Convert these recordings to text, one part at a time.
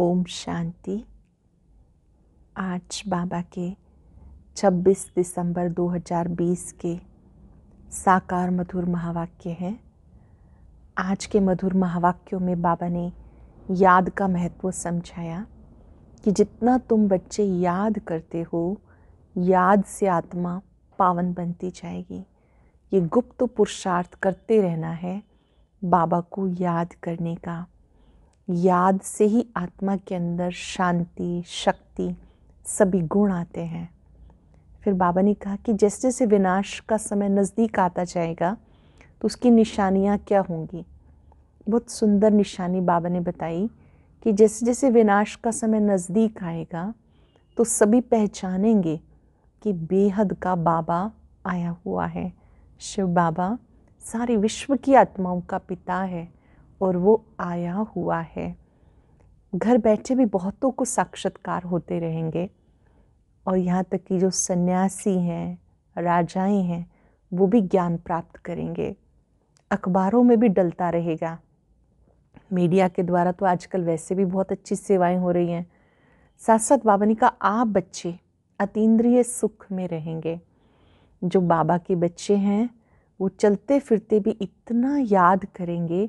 ओम शांति आज बाबा के 26 दिसंबर 2020 के साकार मधुर महावाक्य हैं आज के मधुर महावाक्यों में बाबा ने याद का महत्व समझाया कि जितना तुम बच्चे याद करते हो याद से आत्मा पावन बनती जाएगी ये गुप्त पुरुषार्थ करते रहना है बाबा को याद करने का याद से ही आत्मा के अंदर शांति शक्ति सभी गुण आते हैं फिर बाबा ने कहा कि जैसे जैसे विनाश का समय नज़दीक आता जाएगा तो उसकी निशानियाँ क्या होंगी बहुत सुंदर निशानी बाबा ने बताई कि जैसे जैसे विनाश का समय नज़दीक आएगा तो सभी पहचानेंगे कि बेहद का बाबा आया हुआ है शिव बाबा सारे विश्व की आत्माओं का पिता है और वो आया हुआ है घर बैठे भी बहुतों को साक्षात्कार होते रहेंगे और यहाँ तक कि जो सन्यासी हैं राजाएं हैं वो भी ज्ञान प्राप्त करेंगे अखबारों में भी डलता रहेगा मीडिया के द्वारा तो आजकल वैसे भी बहुत अच्छी सेवाएं हो रही हैं साथ साथ बाबा ने कहा आप बच्चे अतीन्द्रिय सुख में रहेंगे जो बाबा के बच्चे हैं वो चलते फिरते भी इतना याद करेंगे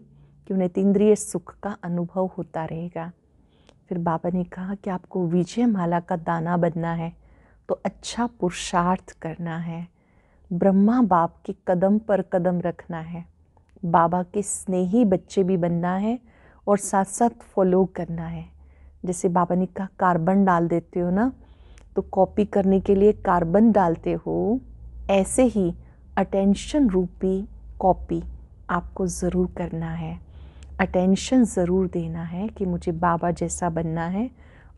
कि उन्हें इंद्रिय सुख का अनुभव होता रहेगा फिर बाबा ने कहा कि आपको विजय माला का दाना बनना है तो अच्छा पुरुषार्थ करना है ब्रह्मा बाप के कदम पर कदम रखना है बाबा के स्नेही बच्चे भी बनना है और साथ साथ फॉलो करना है जैसे बाबा ने कहा कार्बन डाल देते हो ना तो कॉपी करने के लिए कार्बन डालते हो ऐसे ही अटेंशन रूपी कॉपी आपको ज़रूर करना है अटेंशन ज़रूर देना है कि मुझे बाबा जैसा बनना है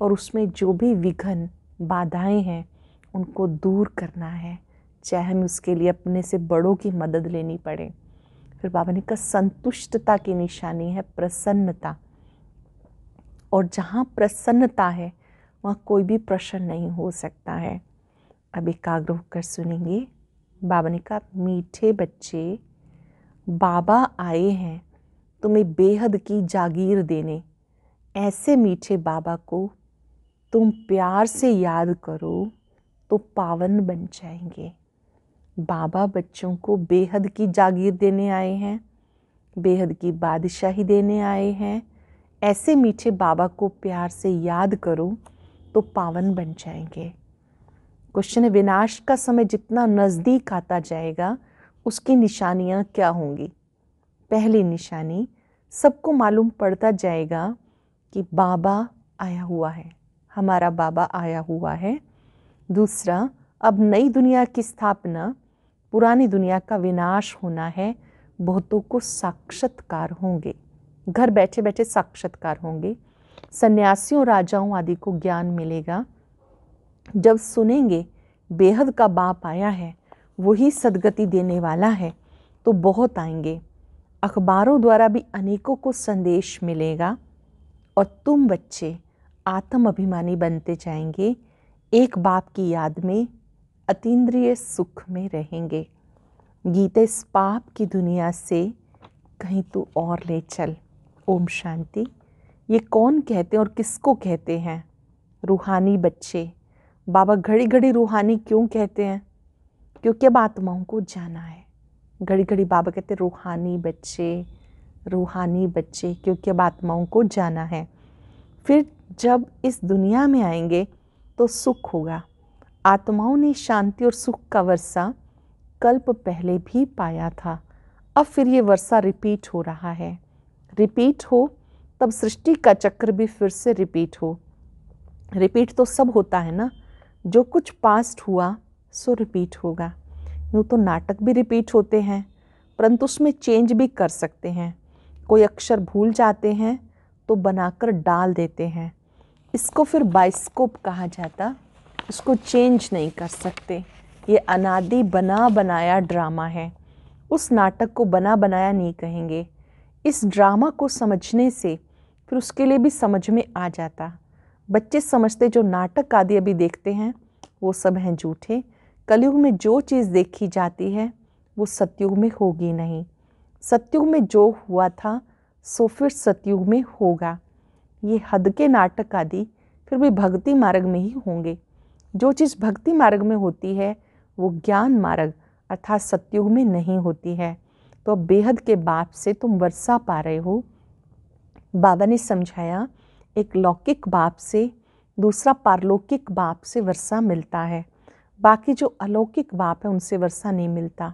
और उसमें जो भी विघन बाधाएं हैं उनको दूर करना है चाहे हमें उसके लिए अपने से बड़ों की मदद लेनी पड़े फिर बाबा ने कहा संतुष्टता की निशानी है प्रसन्नता और जहाँ प्रसन्नता है वहाँ कोई भी प्रश्न नहीं हो सकता है अब एकाग्र होकर सुनेंगे बाबा ने कहा मीठे बच्चे बाबा आए हैं तुम्हें बेहद की जागीर देने ऐसे मीठे बाबा को तुम प्यार से याद करो तो पावन बन जाएंगे बाबा बच्चों को बेहद की जागीर देने आए हैं बेहद की बादशाही देने आए हैं ऐसे मीठे बाबा को प्यार से याद करो तो पावन बन जाएंगे क्वेश्चन है विनाश का समय जितना नज़दीक आता जाएगा उसकी निशानियाँ क्या होंगी पहली निशानी सबको मालूम पड़ता जाएगा कि बाबा आया हुआ है हमारा बाबा आया हुआ है दूसरा अब नई दुनिया की स्थापना पुरानी दुनिया का विनाश होना है बहुतों को साक्षात्कार होंगे घर बैठे बैठे साक्षात्कार होंगे सन्यासियों राजाओं आदि को ज्ञान मिलेगा जब सुनेंगे बेहद का बाप आया है वही सदगति देने वाला है तो बहुत आएंगे अखबारों द्वारा भी अनेकों को संदेश मिलेगा और तुम बच्चे आत्म अभिमानी बनते जाएंगे एक बाप की याद में अतीन्द्रिय सुख में रहेंगे गीते इस पाप की दुनिया से कहीं तू और ले चल ओम शांति ये कौन कहते हैं और किसको कहते हैं रूहानी बच्चे बाबा घड़ी घड़ी रूहानी क्यों कहते हैं क्योंकि अब आत्माओं को जाना है घड़ी घड़ी बाबा कहते रूहानी बच्चे रूहानी बच्चे क्योंकि अब आत्माओं को जाना है फिर जब इस दुनिया में आएंगे तो सुख होगा आत्माओं ने शांति और सुख का वर्षा कल्प पहले भी पाया था अब फिर ये वर्षा रिपीट हो रहा है रिपीट हो तब सृष्टि का चक्र भी फिर से रिपीट हो रिपीट तो सब होता है ना जो कुछ पास्ट हुआ सो रिपीट होगा यूँ तो नाटक भी रिपीट होते हैं परंतु उसमें चेंज भी कर सकते हैं कोई अक्षर भूल जाते हैं तो बनाकर डाल देते हैं इसको फिर बाइस्कोप कहा जाता इसको चेंज नहीं कर सकते ये अनादि बना बनाया ड्रामा है उस नाटक को बना बनाया नहीं कहेंगे इस ड्रामा को समझने से फिर उसके लिए भी समझ में आ जाता बच्चे समझते जो नाटक आदि अभी देखते हैं वो सब हैं झूठे कलयुग में जो चीज़ देखी जाती है वो सतयुग में होगी नहीं सतयुग में जो हुआ था सो फिर सतयुग में होगा ये हद के नाटक आदि फिर भी भक्ति मार्ग में ही होंगे जो चीज़ भक्ति मार्ग में होती है वो ज्ञान मार्ग अर्थात सतयुग में नहीं होती है तो अब बेहद के बाप से तुम वर्षा पा रहे हो बाबा ने समझाया एक लौकिक बाप से दूसरा पारलौकिक बाप से वर्षा मिलता है बाकी जो अलौकिक बाप है उनसे वर्षा नहीं मिलता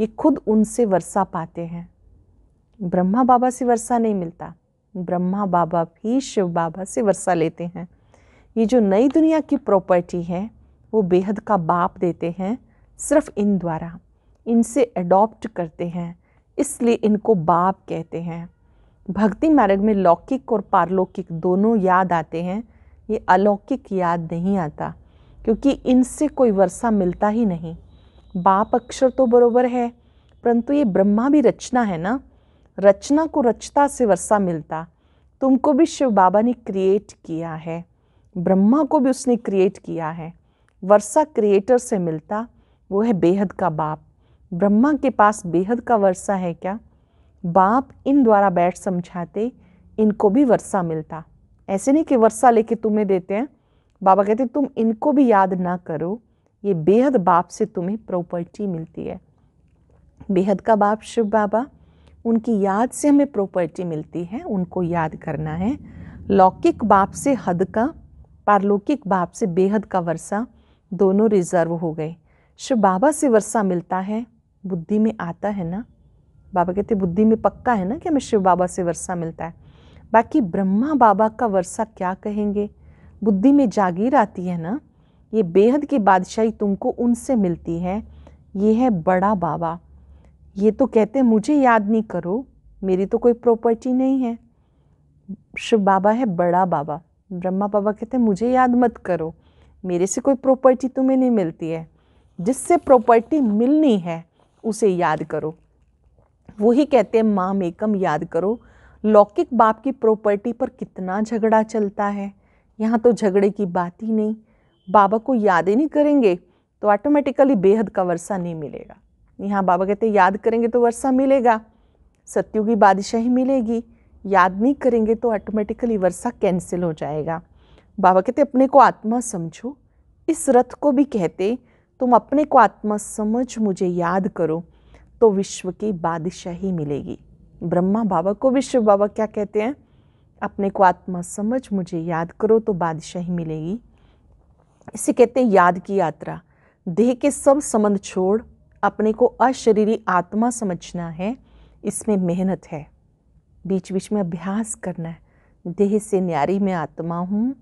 ये खुद उनसे वर्षा पाते हैं ब्रह्मा बाबा से वर्षा नहीं मिलता ब्रह्मा बाबा भी शिव बाबा से वर्षा लेते हैं ये जो नई दुनिया की प्रॉपर्टी है वो बेहद का बाप देते हैं सिर्फ इन द्वारा इनसे अडॉप्ट करते हैं इसलिए इनको बाप कहते हैं भक्ति मार्ग में लौकिक और पारलौकिक दोनों याद आते हैं ये अलौकिक याद नहीं आता क्योंकि इनसे कोई वर्षा मिलता ही नहीं बाप अक्षर तो बरोबर है परंतु ये ब्रह्मा भी रचना है ना रचना को रचता से वर्षा मिलता तुमको भी शिव बाबा ने क्रिएट किया है ब्रह्मा को भी उसने क्रिएट किया है वर्षा क्रिएटर से मिलता वो है बेहद का बाप ब्रह्मा के पास बेहद का वर्षा है क्या बाप इन द्वारा बैठ समझाते इनको भी वर्षा मिलता ऐसे नहीं कि वर्षा लेके तुम्हें देते हैं बाबा कहते तुम इनको भी याद ना करो ये बेहद बाप से तुम्हें प्रॉपर्टी मिलती है बेहद का बाप शिव बाबा उनकी याद से हमें प्रॉपर्टी मिलती है उनको याद करना है लौकिक बाप से हद का पारलौकिक बाप से बेहद का वर्षा दोनों रिजर्व हो गए शिव बाबा से वर्षा मिलता है बुद्धि में आता है ना बाबा कहते बुद्धि में पक्का है ना कि हमें शिव बाबा से वर्षा मिलता है बाकी ब्रह्मा बाबा का वर्षा क्या कहेंगे बुद्धि में जागीर आती है ना ये बेहद की बादशाही तुमको उनसे मिलती है ये है बड़ा बाबा ये तो कहते मुझे याद नहीं करो मेरी तो कोई प्रॉपर्टी नहीं है शिव बाबा है बड़ा बाबा ब्रह्मा बाबा कहते मुझे याद मत करो मेरे से कोई प्रॉपर्टी तुम्हें नहीं मिलती है जिससे प्रॉपर्टी मिलनी है उसे याद करो वही कहते हैं माँ मेकम याद करो लौकिक बाप की प्रॉपर्टी पर कितना झगड़ा चलता है यहाँ तो झगड़े की बात ही नहीं बाबा को याद ही नहीं करेंगे तो ऑटोमेटिकली बेहद का वर्षा नहीं मिलेगा यहाँ बाबा कहते याद करेंगे तो वर्षा मिलेगा सत्यु की बादशाही मिलेगी याद नहीं करेंगे तो ऑटोमेटिकली वर्षा कैंसिल हो जाएगा बाबा कहते अपने को आत्मा समझो इस रथ को भी कहते तुम अपने को आत्मा समझ मुझे याद करो तो विश्व की बादशाही मिलेगी ब्रह्मा बाबा को विश्व बाबा क्या कहते हैं अपने को आत्मा समझ मुझे याद करो तो बादशाही मिलेगी इसे कहते हैं याद की यात्रा देह के सब संबंध छोड़ अपने को अशरीरी आत्मा समझना है इसमें मेहनत है बीच बीच में अभ्यास करना है देह से न्यारी में आत्मा हूँ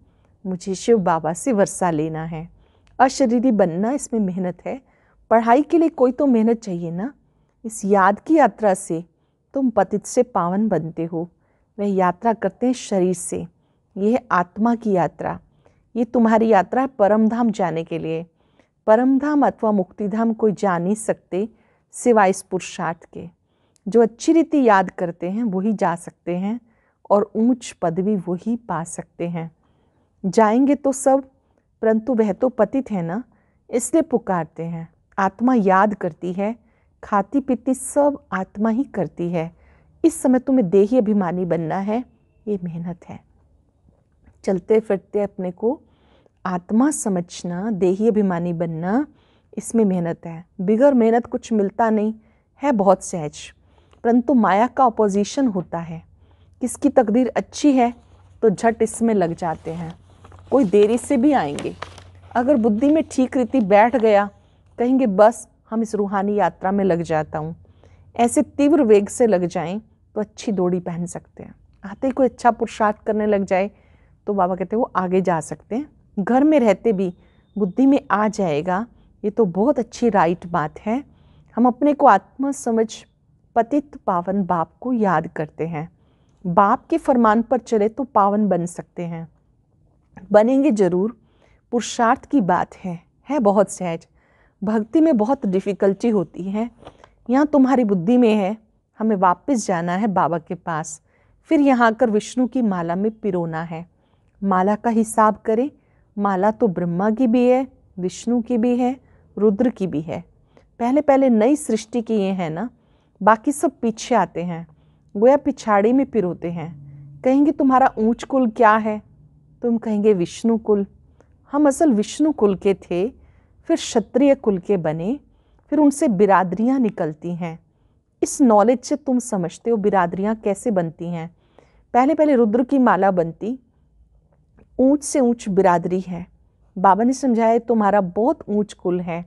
मुझे शिव बाबा से वर्षा लेना है अशरीरी बनना इसमें मेहनत है पढ़ाई के लिए कोई तो मेहनत चाहिए ना इस याद की यात्रा से तुम पतित से पावन बनते हो वह यात्रा करते हैं शरीर से यह आत्मा की यात्रा ये तुम्हारी यात्रा है परमधाम जाने के लिए परमधाम अथवा मुक्तिधाम कोई जा नहीं सकते सिवाय इस पुरुषार्थ के जो अच्छी रीति याद करते हैं वही जा सकते हैं और ऊंच पदवी वही पा सकते हैं जाएंगे तो सब परंतु वह तो पतित है ना इसलिए पुकारते हैं आत्मा याद करती है खाती पीती सब आत्मा ही करती है इस समय तुम्हें देही अभिमानी बनना है ये मेहनत है चलते फिरते अपने को आत्मा समझना देही अभिमानी बनना इसमें मेहनत है बिगर मेहनत कुछ मिलता नहीं है बहुत सहज परंतु माया का अपोजिशन होता है किसकी तकदीर अच्छी है तो झट इसमें लग जाते हैं कोई देरी से भी आएंगे अगर बुद्धि में ठीक रीति बैठ गया कहेंगे बस हम इस रूहानी यात्रा में लग जाता हूँ ऐसे तीव्र वेग से लग जाएं तो अच्छी दौड़ी पहन सकते हैं आते ही कोई अच्छा पुरुषार्थ करने लग जाए तो बाबा कहते हैं वो आगे जा सकते हैं घर में रहते भी बुद्धि में आ जाएगा ये तो बहुत अच्छी राइट बात है हम अपने को आत्मा समझ पतित पावन बाप को याद करते हैं बाप के फरमान पर चले तो पावन बन सकते हैं बनेंगे जरूर पुरुषार्थ की बात है है बहुत सहज भक्ति में बहुत डिफ़िकल्टी होती है यहाँ तुम्हारी बुद्धि में है हमें वापस जाना है बाबा के पास फिर यहाँ आकर विष्णु की माला में पिरोना है माला का हिसाब करें माला तो ब्रह्मा की भी है विष्णु की भी है रुद्र की भी है पहले पहले नई सृष्टि की ये है ना बाकी सब पीछे आते हैं गोया पिछाड़ी में पिरोते हैं कहेंगे तुम्हारा ऊंच कुल क्या है तुम कहेंगे विष्णु कुल हम असल विष्णु कुल के थे फिर क्षत्रिय कुल के बने फिर उनसे बिरादरियाँ निकलती हैं इस नॉलेज से तुम समझते हो बिरादरियाँ कैसे बनती हैं पहले पहले रुद्र की माला बनती ऊंच से ऊंच बिरादरी है बाबा ने समझाया तुम्हारा बहुत ऊंच कुल है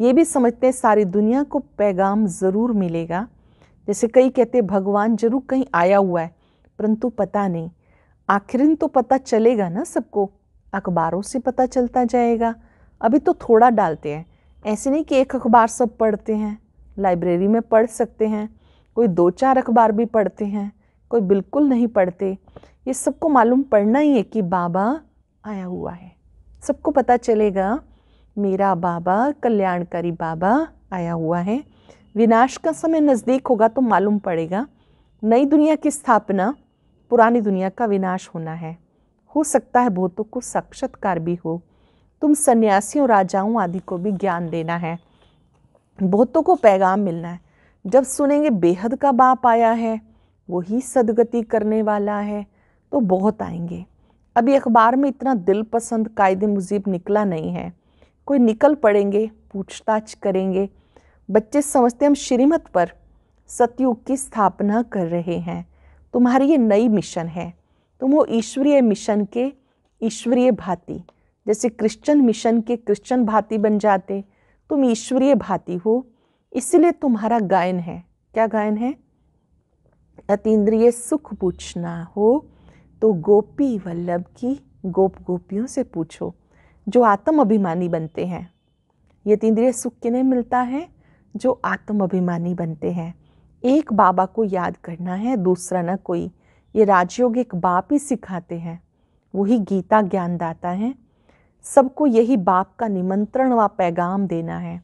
ये भी समझते हैं सारी दुनिया को पैगाम ज़रूर मिलेगा जैसे कई कहते भगवान जरूर कहीं आया हुआ है परंतु पता नहीं आखिर तो पता चलेगा ना सबको अखबारों से पता चलता जाएगा अभी तो थोड़ा डालते हैं ऐसे नहीं कि एक अखबार सब पढ़ते हैं लाइब्रेरी में पढ़ सकते हैं कोई दो चार अखबार भी पढ़ते हैं कोई बिल्कुल नहीं पढ़ते ये सबको मालूम पढ़ना ही है कि बाबा आया हुआ है सबको पता चलेगा मेरा बाबा कल्याणकारी बाबा आया हुआ है विनाश का समय नज़दीक होगा तो मालूम पड़ेगा नई दुनिया की स्थापना पुरानी दुनिया का विनाश होना है हो सकता है बहुतों को साक्षात्कार भी हो तुम सन्यासियों राजाओं आदि को भी ज्ञान देना है बहुतों को पैगाम मिलना है जब सुनेंगे बेहद का बाप आया है वही सदगति करने वाला है तो बहुत आएंगे अभी अखबार में इतना दिल पसंद कायद मुजीब निकला नहीं है कोई निकल पड़ेंगे पूछताछ करेंगे बच्चे समझते हम श्रीमत पर सतयुग की स्थापना कर रहे हैं तुम्हारी ये नई मिशन है तुम वो ईश्वरीय मिशन के ईश्वरीय भांति जैसे क्रिश्चियन मिशन के क्रिश्चियन भांति बन जाते तुम ईश्वरीय भांति हो इसलिए तुम्हारा गायन है क्या गायन है अतीन्द्रिय सुख पूछना हो तो गोपी वल्लभ की गोप गोपियों से पूछो जो आत्म अभिमानी बनते हैं यतीन्द्रिय सुख किन्हें मिलता है जो आत्म अभिमानी बनते हैं एक बाबा को याद करना है दूसरा ना कोई ये राजयोग एक बाप ही सिखाते हैं वही गीता ज्ञानदाता हैं सबको यही बाप का निमंत्रण व पैगाम देना है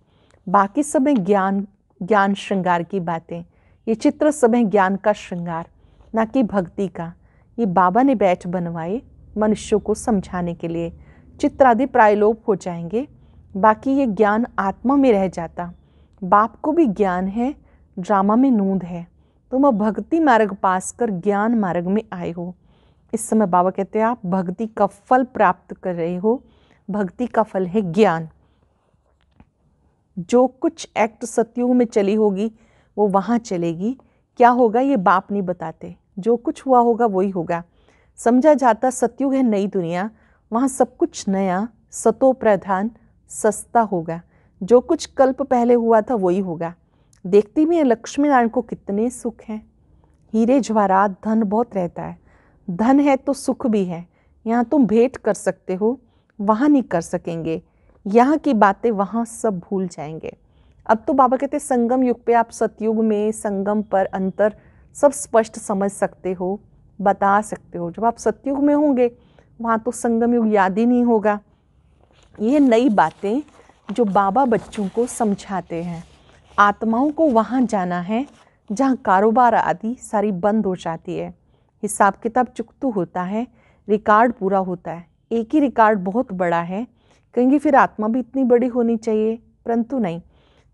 बाकी सब है ज्ञान ज्ञान श्रृंगार की बातें ये चित्र सब है ज्ञान का श्रृंगार ना कि भक्ति का ये बाबा ने बैठ बनवाए मनुष्यों को समझाने के लिए चित्र आदि प्रायलोप हो जाएंगे बाकी ये ज्ञान आत्मा में रह जाता बाप को भी ज्ञान है ड्रामा में नूंद है तुम वह भक्ति मार्ग पास कर ज्ञान मार्ग में आए हो इस समय बाबा कहते हैं आप भक्ति का फल प्राप्त कर रहे हो भक्ति का फल है ज्ञान जो कुछ एक्ट सत्युग में चली होगी वो वहाँ चलेगी क्या होगा ये बाप नहीं बताते जो कुछ हुआ होगा वही होगा समझा जाता सत्युग है नई दुनिया वहाँ सब कुछ नया सतो प्रधान सस्ता होगा जो कुछ कल्प पहले हुआ था वही होगा देखती भी है लक्ष्मी नारायण को कितने सुख हैं हीरे जवाहरात धन बहुत रहता है धन है तो सुख भी है यहाँ तुम भेंट कर सकते हो वहाँ नहीं कर सकेंगे यहाँ की बातें वहाँ सब भूल जाएंगे अब तो बाबा कहते संगम युग पे आप सतयुग में संगम पर अंतर सब स्पष्ट समझ सकते हो बता सकते हो जब आप सतयुग में होंगे वहाँ तो संगम युग याद ही नहीं होगा ये नई बातें जो बाबा बच्चों को समझाते हैं आत्माओं को वहाँ जाना है जहाँ कारोबार आदि सारी बंद हो जाती है हिसाब किताब चुकतू होता है रिकॉर्ड पूरा होता है एक ही रिकॉर्ड बहुत बड़ा है कहेंगे फिर आत्मा भी इतनी बड़ी होनी चाहिए परंतु नहीं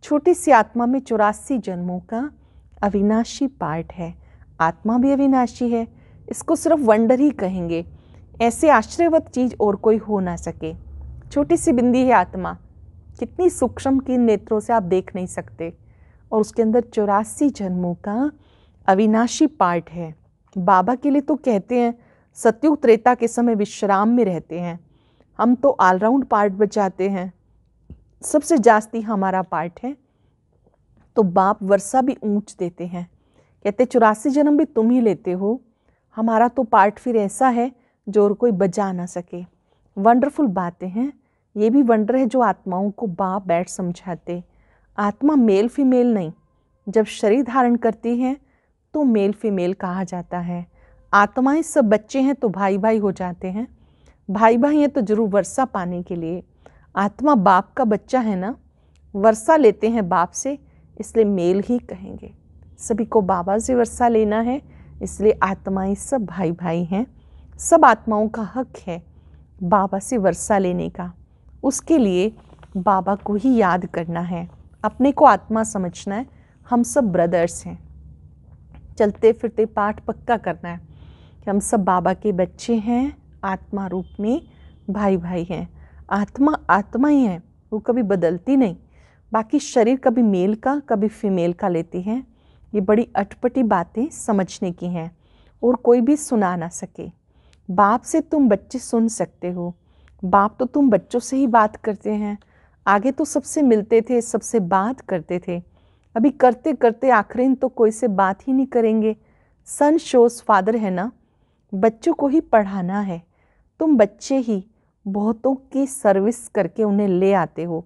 छोटी सी आत्मा में चौरासी जन्मों का अविनाशी पार्ट है आत्मा भी अविनाशी है इसको सिर्फ वंडर ही कहेंगे ऐसे आश्चर्यवत चीज और कोई हो ना सके छोटी सी बिंदी है आत्मा कितनी सूक्ष्म की नेत्रों से आप देख नहीं सकते और उसके अंदर चौरासी जन्मों का अविनाशी पार्ट है बाबा के लिए तो कहते हैं सत्युग त्रेता के समय विश्राम में रहते हैं हम तो ऑलराउंड पार्ट बचाते हैं सबसे जास्ती हमारा पार्ट है तो बाप वर्षा भी ऊंच देते हैं कहते चौरासी जन्म भी तुम ही लेते हो हमारा तो पार्ट फिर ऐसा है जो और कोई बजा ना सके वंडरफुल बातें हैं ये भी वंडर है जो आत्माओं को बाप बैठ समझाते आत्मा मेल फीमेल नहीं जब शरीर धारण करती है तो मेल फीमेल कहा जाता है आत्माएं सब बच्चे हैं तो भाई भाई हो जाते हैं भाई भाई हैं तो जरूर वर्षा पाने के लिए आत्मा बाप का बच्चा है ना वर्षा लेते हैं बाप से इसलिए मेल ही कहेंगे सभी को बाबा से वर्षा लेना है इसलिए आत्माएं सब भाई भाई हैं सब आत्माओं का हक है बाबा से वर्षा लेने का उसके लिए बाबा को ही याद करना है अपने को आत्मा समझना है हम सब ब्रदर्स हैं चलते फिरते पाठ पक्का करना है कि हम सब बाबा के बच्चे हैं आत्मा रूप में भाई भाई हैं आत्मा आत्मा ही है वो कभी बदलती नहीं बाकी शरीर कभी मेल का कभी फीमेल का लेती हैं ये बड़ी अटपटी बातें समझने की हैं और कोई भी सुना ना सके बाप से तुम बच्चे सुन सकते हो बाप तो तुम बच्चों से ही बात करते हैं आगे तो सबसे मिलते थे सबसे बात करते थे अभी करते करते आखिर तो कोई से बात ही नहीं करेंगे सन शोज फादर है ना बच्चों को ही पढ़ाना है तुम बच्चे ही बहुतों की सर्विस करके उन्हें ले आते हो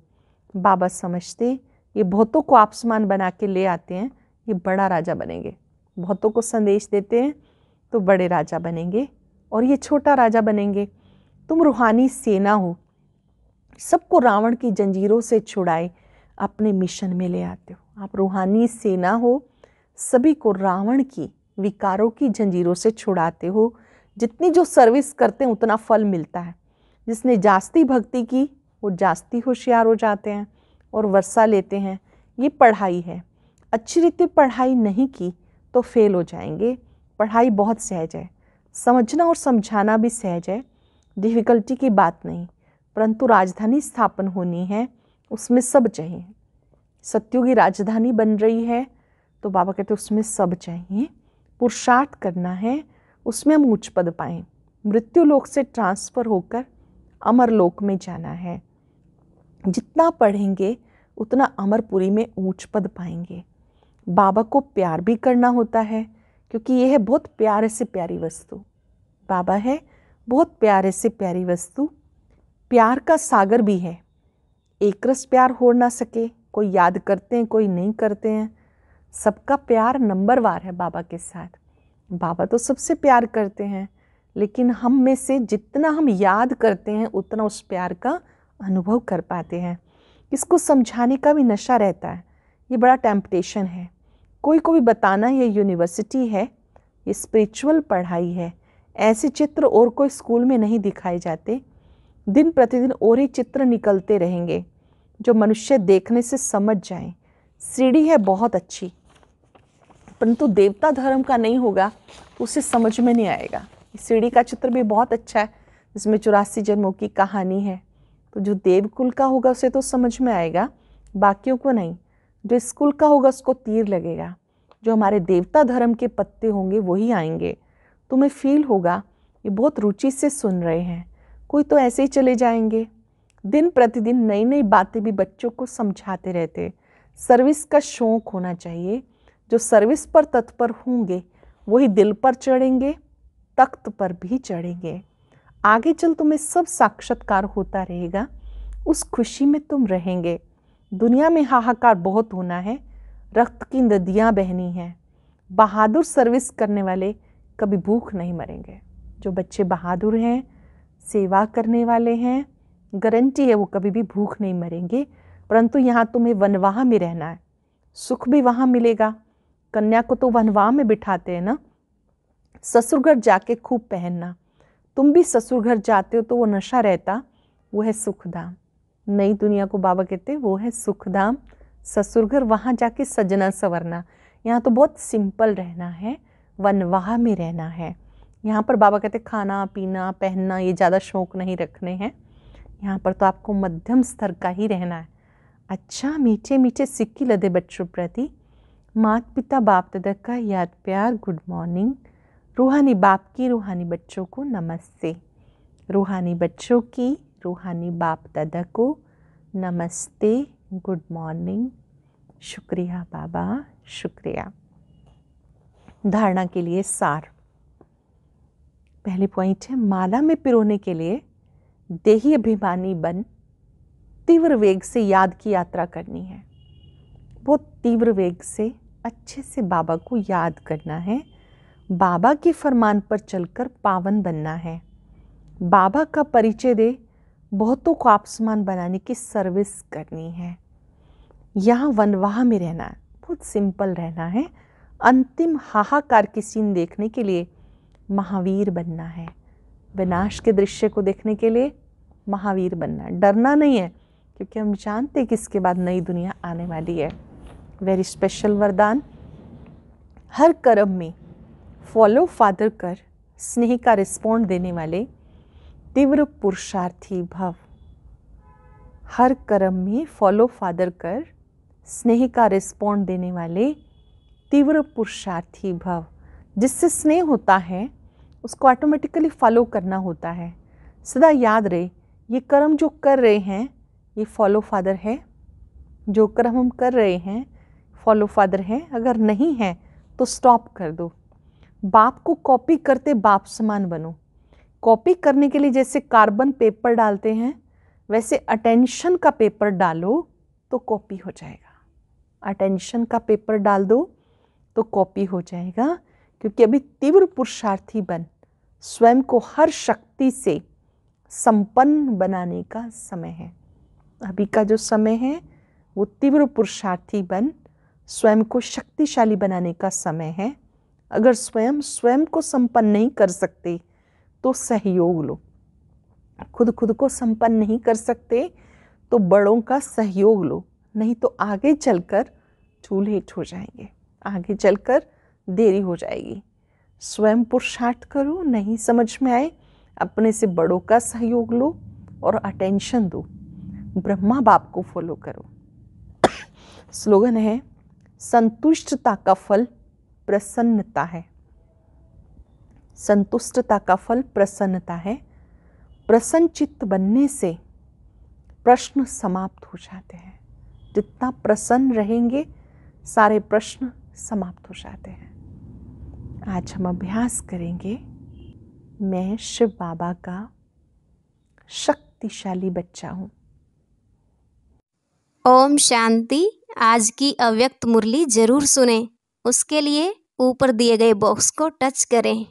बाबा समझते ये बहुतों को आपसमान बना के ले आते हैं ये बड़ा राजा बनेंगे बहुतों को संदेश देते हैं तो बड़े राजा बनेंगे और ये छोटा राजा बनेंगे तुम रूहानी सेना हो सबको रावण की जंजीरों से छुड़ाए अपने मिशन में ले आते हो आप रूहानी सेना हो सभी को रावण की विकारों की जंजीरों से छुड़ाते हो जितनी जो सर्विस करते हैं उतना फल मिलता है जिसने जास्ती भक्ति की वो जास्ती होशियार हो जाते हैं और वर्षा लेते हैं ये पढ़ाई है अच्छी रीति पढ़ाई नहीं की तो फेल हो जाएंगे पढ़ाई बहुत सहज है समझना और समझाना भी सहज है डिफ़िकल्टी की बात नहीं परंतु राजधानी स्थापन होनी है उसमें सब चाहिए सत्यों की राजधानी बन रही है तो बाबा कहते उसमें सब चाहिए पुरुषार्थ करना है उसमें हम उच्च पद पाए मृत्यु लोक से ट्रांसफ़र होकर अमर लोक में जाना है जितना पढ़ेंगे उतना अमरपुरी में ऊंच पद पाएंगे बाबा को प्यार भी करना होता है क्योंकि यह है बहुत प्यारे से प्यारी वस्तु बाबा है बहुत प्यारे से प्यारी वस्तु प्यार का सागर भी है एक रस प्यार हो ना सके कोई याद करते हैं कोई नहीं करते हैं सबका प्यार नंबर वार है बाबा के साथ बाबा तो सबसे प्यार करते हैं लेकिन हम में से जितना हम याद करते हैं उतना उस प्यार का अनुभव कर पाते हैं इसको समझाने का भी नशा रहता है ये बड़ा टेम्पटेशन है कोई को भी बताना ये यूनिवर्सिटी है ये स्पिरिचुअल पढ़ाई है ऐसे चित्र और कोई स्कूल में नहीं दिखाए जाते दिन प्रतिदिन और ही चित्र निकलते रहेंगे जो मनुष्य देखने से समझ जाए सीढ़ी है बहुत अच्छी परंतु देवता धर्म का नहीं होगा तो उसे समझ में नहीं आएगा सीढ़ी का चित्र भी बहुत अच्छा है जिसमें चौरासी जन्मों की कहानी है तो जो देवकुल का होगा उसे तो समझ में आएगा बाकियों को नहीं जो स्कूल का होगा उसको तीर लगेगा जो हमारे देवता धर्म के पत्ते होंगे वही आएंगे तुम्हें फील होगा ये बहुत रुचि से सुन रहे हैं कोई तो ऐसे ही चले जाएंगे दिन प्रतिदिन नई नई बातें भी बच्चों को समझाते रहते सर्विस का शौक होना चाहिए जो सर्विस पर तत्पर होंगे वही दिल पर चढ़ेंगे तख्त पर भी चढ़ेंगे आगे चल तुम्हें सब साक्षात्कार होता रहेगा उस खुशी में तुम रहेंगे दुनिया में हाहाकार बहुत होना है रक्त की नदियाँ बहनी हैं बहादुर सर्विस करने वाले कभी भूख नहीं मरेंगे जो बच्चे बहादुर हैं सेवा करने वाले हैं गारंटी है वो कभी भी भूख नहीं मरेंगे परंतु यहाँ तुम्हें वनवाह में रहना है सुख भी वहाँ मिलेगा कन्या को तो वनवाह में बिठाते हैं ना ससुरघर जाके खूब पहनना तुम भी ससुरघर जाते हो तो वो नशा रहता वो है सुखधाम नई दुनिया को बाबा कहते वो है सुखधाम ससुरघर वहाँ जाके सजना संवरना यहाँ तो बहुत सिंपल रहना है वनवाह में रहना है यहाँ पर बाबा कहते खाना पीना पहनना ये ज़्यादा शौक नहीं रखने हैं यहाँ पर तो आपको मध्यम स्तर का ही रहना है अच्छा मीठे मीठे सिक्की लदे बच्चों प्रति मात पिता बाप दादा का याद प्यार गुड मॉर्निंग रूहानी बाप की रूहानी बच्चों को नमस्ते रूहानी बच्चों की रूहानी बाप दादा को नमस्ते गुड मॉर्निंग शुक्रिया बाबा शुक्रिया धारणा के लिए सार पहले पॉइंट है माला में पिरोने के लिए देही अभिमानी बन तीव्र वेग से याद की यात्रा करनी है बहुत तीव्र वेग से अच्छे से बाबा को याद करना है बाबा के फरमान पर चलकर पावन बनना है बाबा का परिचय दे बहुतों को आपसमान बनाने की सर्विस करनी है यहाँ वनवाह में रहना है बहुत सिंपल रहना है अंतिम हाहाकार की सीन देखने के लिए महावीर बनना है विनाश के दृश्य को देखने के लिए महावीर बनना है डरना नहीं है क्योंकि हम जानते हैं कि इसके बाद नई दुनिया आने वाली है वेरी स्पेशल वरदान हर कर्म में फॉलो फादर कर स्नेह का रिस्पॉन्ड देने वाले तीव्र पुरुषार्थी भव हर कर्म में फॉलो फादर कर स्नेह का रिस्पॉन्ड देने वाले तीव्र पुरुषार्थी भव जिससे स्नेह होता है उसको ऑटोमेटिकली फॉलो करना होता है सदा याद रहे ये कर्म जो कर रहे हैं ये फॉलो फादर है जो कर्म हम कर रहे हैं फॉलो फादर हैं अगर नहीं हैं तो स्टॉप कर दो बाप को कॉपी करते बाप समान बनो कॉपी करने के लिए जैसे कार्बन पेपर डालते हैं वैसे अटेंशन का पेपर डालो तो कॉपी हो जाएगा अटेंशन का पेपर डाल दो तो कॉपी हो जाएगा क्योंकि अभी तीव्र पुरुषार्थी बन स्वयं को हर शक्ति से संपन्न बनाने का समय है अभी का जो समय है वो तीव्र पुरुषार्थी बन स्वयं को शक्तिशाली बनाने का समय है अगर स्वयं स्वयं को संपन्न नहीं कर सकते तो सहयोग लो खुद खुद को संपन्न नहीं कर सकते तो बड़ों का सहयोग लो नहीं तो आगे चलकर झूल हिट हो जाएंगे आगे चलकर देरी हो जाएगी स्वयं पुरुषार्थ करो नहीं समझ में आए अपने से बड़ों का सहयोग लो और अटेंशन दो ब्रह्मा बाप को फॉलो करो स्लोगन है संतुष्टता का फल प्रसन्नता है संतुष्टता का फल प्रसन्नता है प्रसन्नचित्त बनने से प्रश्न समाप्त हो जाते हैं जितना प्रसन्न रहेंगे सारे प्रश्न समाप्त हो जाते हैं आज हम अभ्यास करेंगे मैं शिव बाबा का शक्तिशाली बच्चा हूँ ओम शांति आज की अव्यक्त मुरली ज़रूर सुनें उसके लिए ऊपर दिए गए बॉक्स को टच करें